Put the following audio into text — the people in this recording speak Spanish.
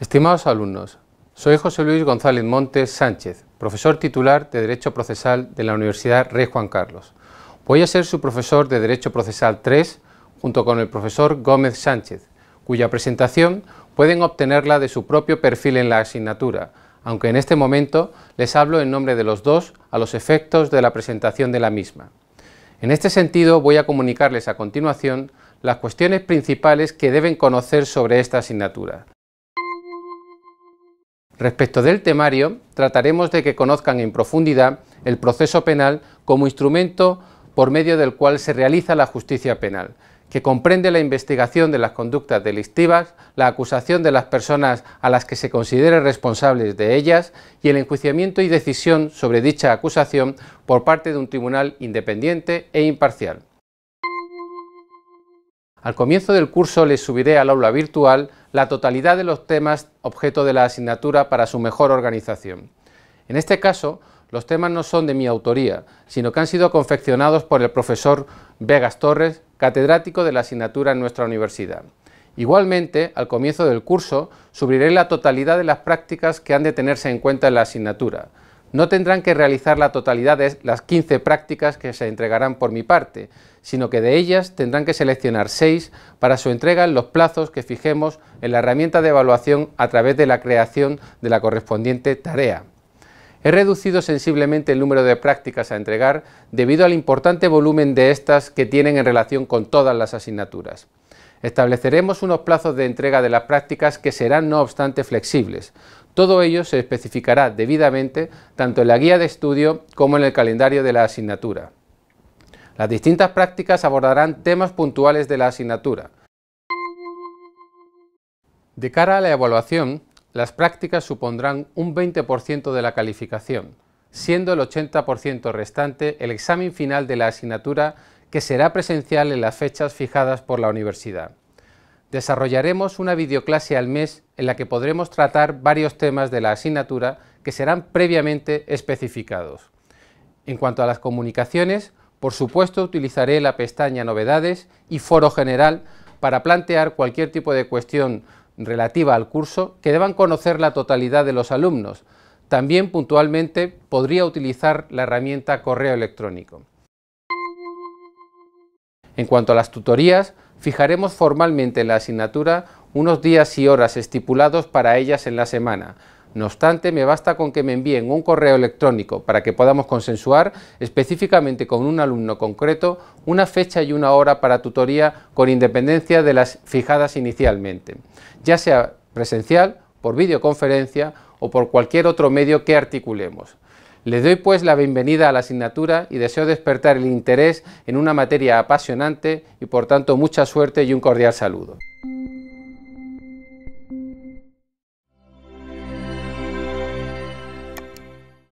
Estimados alumnos, soy José Luis González Montes Sánchez, profesor titular de Derecho Procesal de la Universidad Rey Juan Carlos. Voy a ser su profesor de Derecho Procesal 3 junto con el profesor Gómez Sánchez, cuya presentación pueden obtenerla de su propio perfil en la asignatura, aunque en este momento les hablo en nombre de los dos a los efectos de la presentación de la misma. En este sentido voy a comunicarles a continuación las cuestiones principales que deben conocer sobre esta asignatura. Respecto del temario, trataremos de que conozcan en profundidad el proceso penal como instrumento por medio del cual se realiza la justicia penal, que comprende la investigación de las conductas delictivas, la acusación de las personas a las que se considere responsables de ellas y el enjuiciamiento y decisión sobre dicha acusación por parte de un tribunal independiente e imparcial. Al comienzo del curso les subiré al aula virtual la totalidad de los temas objeto de la asignatura para su mejor organización. En este caso, los temas no son de mi autoría, sino que han sido confeccionados por el profesor Vegas Torres, catedrático de la asignatura en nuestra universidad. Igualmente, al comienzo del curso, subiré la totalidad de las prácticas que han de tenerse en cuenta en la asignatura, no tendrán que realizar la totalidad de las 15 prácticas que se entregarán por mi parte, sino que de ellas tendrán que seleccionar 6 para su entrega en los plazos que fijemos en la herramienta de evaluación a través de la creación de la correspondiente tarea. He reducido sensiblemente el número de prácticas a entregar debido al importante volumen de estas que tienen en relación con todas las asignaturas. Estableceremos unos plazos de entrega de las prácticas que serán no obstante flexibles, todo ello se especificará debidamente tanto en la guía de estudio como en el calendario de la asignatura. Las distintas prácticas abordarán temas puntuales de la asignatura. De cara a la evaluación, las prácticas supondrán un 20% de la calificación, siendo el 80% restante el examen final de la asignatura que será presencial en las fechas fijadas por la universidad. Desarrollaremos una videoclase al mes en la que podremos tratar varios temas de la asignatura que serán previamente especificados. En cuanto a las comunicaciones, por supuesto utilizaré la pestaña Novedades y Foro General para plantear cualquier tipo de cuestión relativa al curso que deban conocer la totalidad de los alumnos. También puntualmente podría utilizar la herramienta correo electrónico. En cuanto a las tutorías, fijaremos formalmente en la asignatura unos días y horas estipulados para ellas en la semana. No obstante, me basta con que me envíen un correo electrónico para que podamos consensuar específicamente con un alumno concreto una fecha y una hora para tutoría con independencia de las fijadas inicialmente, ya sea presencial, por videoconferencia o por cualquier otro medio que articulemos. Les doy pues la bienvenida a la asignatura y deseo despertar el interés en una materia apasionante y por tanto mucha suerte y un cordial saludo.